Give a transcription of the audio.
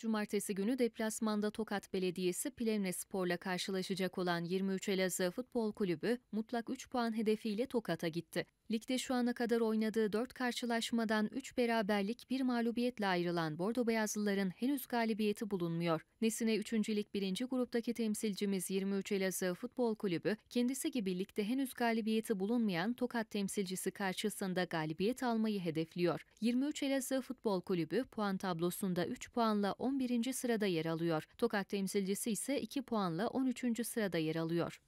Cumartesi günü deplasmanda Tokat Belediyesi Plevne Spor'la karşılaşacak olan 23 Elazığ Futbol Kulübü mutlak 3 puan hedefiyle Tokat'a gitti. Ligde şu ana kadar oynadığı 4 karşılaşmadan 3 beraberlik bir mağlubiyetle ayrılan Bordo Beyazlıların henüz galibiyeti bulunmuyor. Nesine 3. Lig 1. gruptaki temsilcimiz 23 Elazığ Futbol Kulübü kendisi gibi ligde henüz galibiyeti bulunmayan Tokat temsilcisi karşısında galibiyet almayı hedefliyor. 23 Elazığ Futbol Kulübü puan tablosunda 3 puanla 10 11. sırada yer alıyor. Tokat temsilcisi ise 2 puanla 13. sırada yer alıyor.